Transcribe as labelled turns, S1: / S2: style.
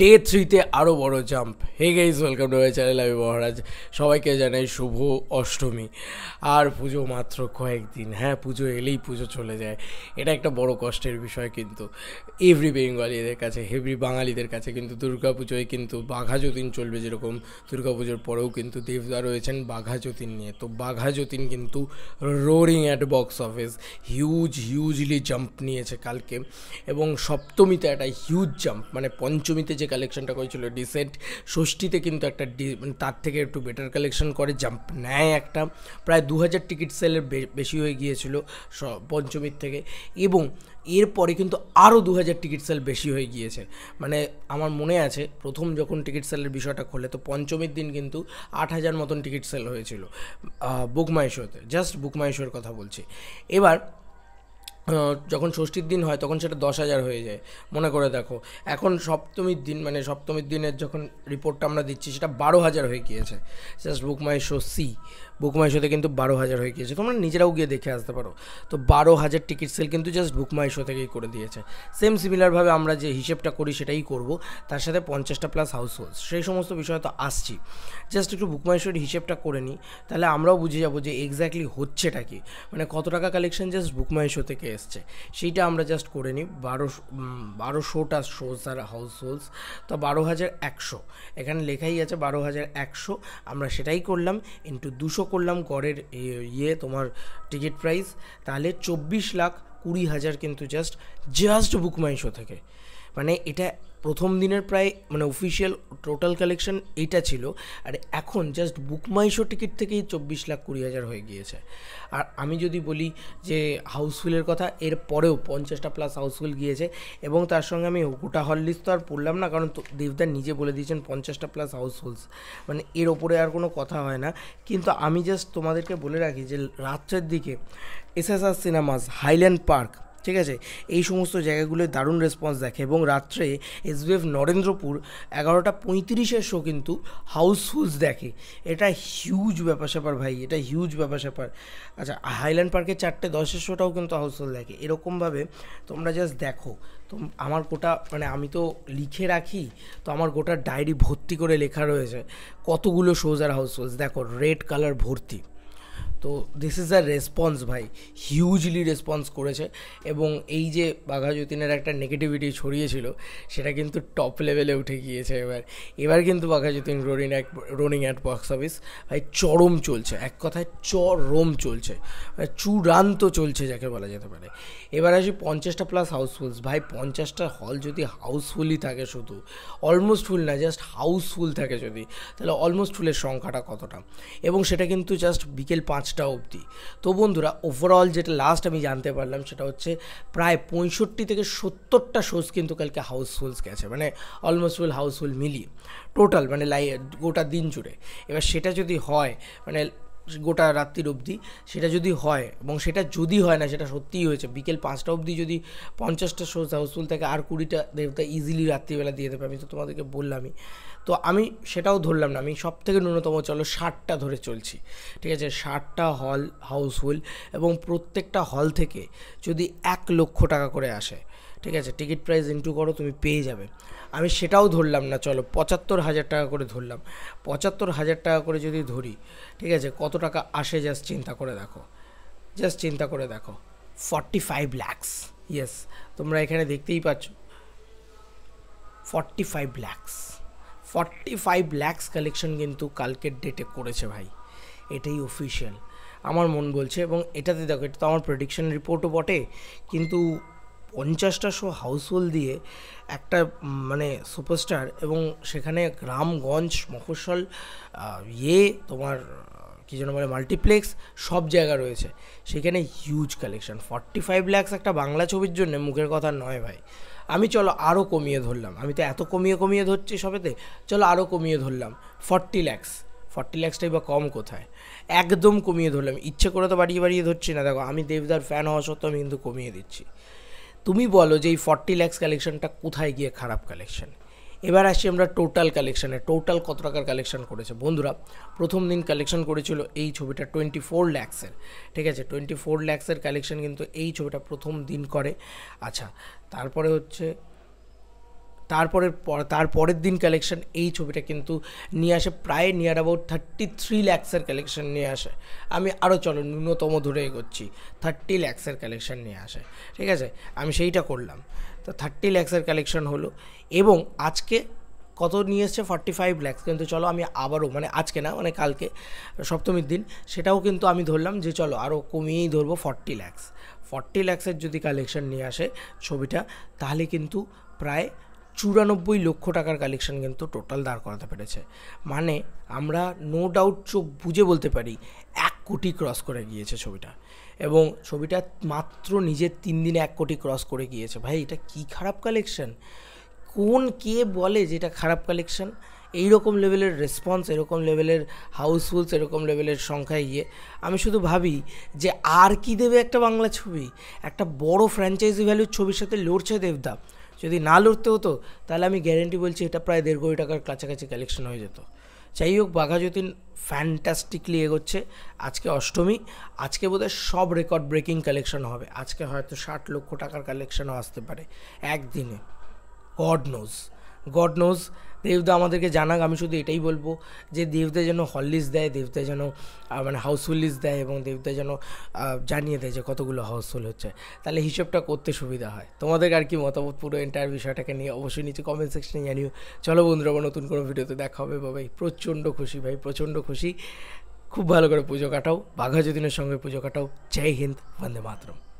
S1: day থ্রিতে আরও বড় jump hey guys welcome to my channel আমি মহারাজ সবাইকে জানাই শুভ অষ্টমী আর পুজো মাত্র কয়েকদিন হ্যাঁ পুজো এলেই পুজো চলে যায় এটা একটা বড় কষ্টের বিষয় কিন্তু এভরি বেঙ্গলিদের কাছে হেভরি বাঙালিদের কাছে কিন্তু পুজোয় কিন্তু বাঘা যতীন চলবে যেরকম পুজোর পরেও কিন্তু দেবদা রয়েছেন বাঘা যতীন নিয়ে তো বাঘা যতীন কিন্তু roaring at box office huge hugely jump নিয়েছে কালকে এবং সপ্তমীতে একটা হিউজ জাম্প মানে পঞ্চমীতে যে কালেকশনটা করেছিল ডিসেন্ট ষষ্ঠীতে কিন্তু একটা ডি মানে তার থেকে একটু বেটার কালেকশন করে জাম্প নেয় একটা প্রায় দু হাজার টিকিট সেলের বেশি হয়ে গিয়েছিল পঞ্চমীর থেকে এবং এরপরে কিন্তু আরও দু হাজার টিকিট সেল বেশি হয়ে গিয়েছে মানে আমার মনে আছে প্রথম যখন টিকিট সেলের বিষয়টা খোলে তো পঞ্চমীর দিন কিন্তু আট হাজার মতন টিকিট সেল হয়েছিল বুক জাস্ট বুকমাইশোর কথা বলছি এবার যখন ষষ্ঠীর দিন হয় তখন সেটা দশ হাজার হয়ে যায় মনে করে দেখো এখন সপ্তমীর দিন মানে সপ্তমীর দিনের যখন রিপোর্টটা আমরা দিচ্ছি সেটা বারো হাজার হয়ে গিয়েছে জাস্ট বুক মাই শো সি বুক শোতে কিন্তু বারো হাজার হয়ে গিয়েছে তোমরা নিজেরাও গিয়ে দেখে আসতে পারো তো বারো হাজার টিকিট সেল কিন্তু জাস্ট বুক শো থেকেই করে দিয়েছে সেম সিমিলারভাবে আমরা যে হিসেবটা করি সেটাই করব তার সাথে পঞ্চাশটা প্লাস হাউস হোল্ড সেই সমস্ত বিষয়ে তো আসছি জাস্ট একটু বুকমাই শোর হিসেবটা করে নিই তাহলে আমরাও বুঝে যাবো যে এক্স্যাক্টলি হচ্ছেটা কি মানে কত টাকা কালেকশন জাস্ট বুকমাই শো থেকে এসছে সেইটা আমরা জাস্ট করে নিই বারো বারোশোটা শোজ আর হাউস হোলস তো বারো হাজার একশো এখানে লেখাই আছে বারো হাজার একশো আমরা সেটাই করলাম ইন্টু দুশো করলাম গড়ের ইয়ে তোমার টিকিট প্রাইস তাহলে চব্বিশ লাখ কুড়ি হাজার কিন্তু জাস্ট জাস্ট শো থেকে মানে এটা প্রথম দিনের প্রায় মানে অফিসিয়াল টোটাল কালেকশন এইটা ছিল আর এখন জাস্ট বুক মাইশো টিকিট থেকেই চব্বিশ লাখ কুড়ি হাজার হয়ে গিয়েছে আর আমি যদি বলি যে হাউসফুলের কথা এর পরেও পঞ্চাশটা প্লাস হাউসফুল গিয়েছে এবং তার সঙ্গে আমি গোটা হল লিস্ট তো আর পড়লাম না কারণ দেবদার নিজে বলে দিয়েছেন পঞ্চাশটা প্লাস হাউসফুলস মানে এর ওপরে আর কোনো কথা হয় না কিন্তু আমি জাস্ট তোমাদেরকে বলে রাখি যে রাত্রের দিকে এসএসআর সিনেমাস হাইল্যান্ড পার্ক ঠিক আছে এই সমস্ত জায়গাগুলোয় দারুণ রেসপন্স দেখে এবং রাত্রে এসবিএফ নরেন্দ্রপুর এগারোটা পঁয়ত্রিশের শো কিন্তু হাউসফুলস দেখে এটা হিউজ ব্যাপার স্যাপার ভাই এটা হিউজ ব্যাপার স্যাপার আচ্ছা হাইল্যান্ড পার্কের চারটে দশের শোটাও কিন্তু হাউসফুল দেখে এরকমভাবে তোমরা জাস্ট দেখো তো আমার গোটা মানে আমি তো লিখে রাখি তো আমার গোটা ডায়েরি ভর্তি করে লেখা রয়েছে কতগুলো শোজ আর হাউসফুলস দেখো রেড কালার ভর্তি তো দিস ইজ দ্য রেসপন্স ভাই হিউজলি রেসপন্স করেছে এবং এই যে বাঘা যতীনের একটা নেগেটিভিটি ছড়িয়েছিল সেটা কিন্তু টপ লেভেলে উঠে গিয়েছে এবার এবার কিন্তু বাঘা যতীন রোডিং এক রোনিং অ্যাট বক্স অফিস ভাই চরম চলছে এক কথায় চরম চলছে চূড়ান্ত চলছে যাকে বলা যেতে পারে এবার আসি পঞ্চাশটা প্লাস হাউসফুলস ভাই পঞ্চাশটা হল যদি হাউসফুলই থাকে শুধু অলমোস্ট ফুল না জাস্ট হাউসফুল থাকে যদি তাহলে অলমোস্ট ফুলের সংখ্যাটা কতটা এবং সেটা কিন্তু জাস্ট বিকেল পাঁচটা পাঁচটা অবধি তো বন্ধুরা ওভারঅল যেটা লাস্ট আমি জানতে পারলাম সেটা হচ্ছে প্রায় পঁয়ষট্টি থেকে সত্তরটা শোজ কিন্তু কালকে হাউসফুলস গেছে মানে অলমোস্ট ফুল হাউসফুল মিলিয়ে টোটাল মানে লাই গোটা দিন জুড়ে এবার সেটা যদি হয় মানে গোটা রাত্রির অবধি সেটা যদি হয় এবং সেটা যদি হয় না সেটা সত্যিই হয়েছে বিকেল পাঁচটা অবধি যদি পঞ্চাশটা শোজ হাউসফুল থাকে আর কুড়িটা দেবতা ইজিলি রাত্রিবেলা দিয়ে দেবে আমি তো তোমাদেরকে বললামই তো আমি সেটাও ধরলাম না আমি সব থেকে ন্যূনতম চলো ষাটটা ধরে চলছি ঠিক আছে ষাটটা হল হাউসফুল এবং প্রত্যেকটা হল থেকে যদি এক লক্ষ টাকা করে আসে ঠিক আছে টিকিট প্রাইস ইন্টু করো তুমি পেয়ে যাবে আমি সেটাও ধরলাম না চলো পঁচাত্তর হাজার টাকা করে ধরলাম পঁচাত্তর হাজার টাকা করে যদি ধরি ঠিক আছে কত টাকা আসে জাস্ট চিন্তা করে দেখো জাস্ট চিন্তা করে দেখো ফর্টি ফাইভ ল্যাক্স ইয়েস তোমরা এখানে দেখতেই পাচ্ছ forty five lakhs forty five lakhs collection কিন্তু কালকের ডেটে করেছে ভাই এটাই অফিসিয়াল আমার মন বলছে এবং এটাতে দেখো এটা তো আমার প্রেডিকশন রিপোর্টও বটে কিন্তু পঞ্চাশটা শো হাউসহোল দিয়ে একটা মানে সুপারস্টার এবং সেখানে গ্রামগঞ্জ মফস্বল ইয়ে তোমার কী যেন বলে মাল্টিপ্লেক্স সব জায়গা রয়েছে সেখানে huge collection forty five lakhs একটা বাংলা ছবির জন্য মুখের কথা নয় ভাই আমি চলো আরও কমিয়ে ধরলাম আমি তো এত কমিয়ে কমিয়ে ধরছি সবেতে চলো আরও কমিয়ে ধরলাম ফর্টি ল্যাক্স ফর্টি ল্যাক্সটাই বা কম কোথায় একদম কমিয়ে ধরলাম ইচ্ছে করে তো বাড়িয়ে বাড়িয়ে ধরছি না দেখো আমি দেবদার ফ্যান হওয়া সত্ত্বেও আমি কিন্তু কমিয়ে দিচ্ছি তুমি বলো যে এই ফর্টি ল্যাক্স কালেকশনটা কোথায় গিয়ে খারাপ কালেকশন এবার আসি আমরা টোটাল কালেকশানে টোটাল কত টাকার কালেকশন করেছে বন্ধুরা প্রথম দিন কালেকশন করেছিল এই ছবিটা টোয়েন্টি ফোর ল্যাক্সের ঠিক আছে টোয়েন্টি ফোর ল্যাক্সের কালেকশন কিন্তু এই ছবিটা প্রথম দিন করে আচ্ছা তারপরে হচ্ছে তারপরের তারপরের দিন কালেকশন এই ছবিটা কিন্তু নিয়ে আসে প্রায় নিয়ার অ্যাবাউট থার্টি থ্রি ল্যাক্সের কালেকশন নিয়ে আসে আমি আরও চলো ন্যূনতম ধরে এগোচ্ছি থার্টি ল্যাক্সের কালেকশন নিয়ে আসে ঠিক আছে আমি সেইটা করলাম তো থার্টি ল্যাক্সের কালেকশন হলো এবং আজকে কত নিয়ে এসছে ফর্টি ফাইভ ল্যাক্স কিন্তু চলো আমি আবারও মানে আজকে না মানে কালকে সপ্তমীর দিন সেটাও কিন্তু আমি ধরলাম যে চলো আরও কমিয়েই ধরবো ফর্টি ল্যাক্স ফর্টি ল্যাক্সের যদি কালেকশন নিয়ে আসে ছবিটা তাহলে কিন্তু প্রায় চুরানব্বই লক্ষ টাকার কালেকশন কিন্তু টোটাল দাঁড় করাতে পেরেছে মানে আমরা নো ডাউট চোখ বুঝে বলতে পারি এক কোটি ক্রস করে গিয়েছে ছবিটা এবং ছবিটা মাত্র নিজের তিন দিনে এক কোটি ক্রস করে গিয়েছে ভাই এটা কি খারাপ কালেকশন কোন কে বলে যে এটা খারাপ কালেকশন এইরকম লেভেলের রেসপন্স এরকম লেভেলের হাউসফুলস এরকম লেভেলের সংখ্যায় গিয়ে আমি শুধু ভাবি যে আর কি দেবে একটা বাংলা ছবি একটা বড় ফ্র্যাঞ্চাইজি ভ্যালুর ছবির সাথে লড়ছে দেবদা যদি না লড়তে হতো তাহলে আমি গ্যারেন্টি বলছি এটা প্রায় দেড় কোটি টাকার কাছাকাছি কালেকশন হয়ে যেত যাই হোক বাঘা যতীন ফ্যান্টাস্টিকলি এগোচ্ছে আজকে অষ্টমী আজকে বোধহয় সব রেকর্ড ব্রেকিং কালেকশন হবে আজকে হয়তো ষাট লক্ষ টাকার কালেকশনও আসতে পারে একদিনে গড নোজ গড নোজ দেবদা আমাদেরকে জানাক আমি শুধু এটাই বলবো যে দেবদা যেন হল দেয় দেবদা যেন মানে হাউসফুল লিস্ট দেয় এবং দেবদা যেন জানিয়ে দেয় যে কতগুলো হাউসফুল হচ্ছে তাহলে হিসেবটা করতে সুবিধা হয় তোমাদের আর কি মতামত পুরো এন্টায়ার বিষয়টাকে নিয়ে অবশ্যই নিচে কমেন্ট সেকশনে জানিও চলো বন্ধুরা নতুন কোনো ভিডিওতে দেখা হবে ভাই প্রচণ্ড খুশি ভাই প্রচণ্ড খুশি খুব ভালো করে পুজো কাটাও বাঘা যতীনের সঙ্গে পুজো কাটাও জয় হিন্দ বন্দে মাতরম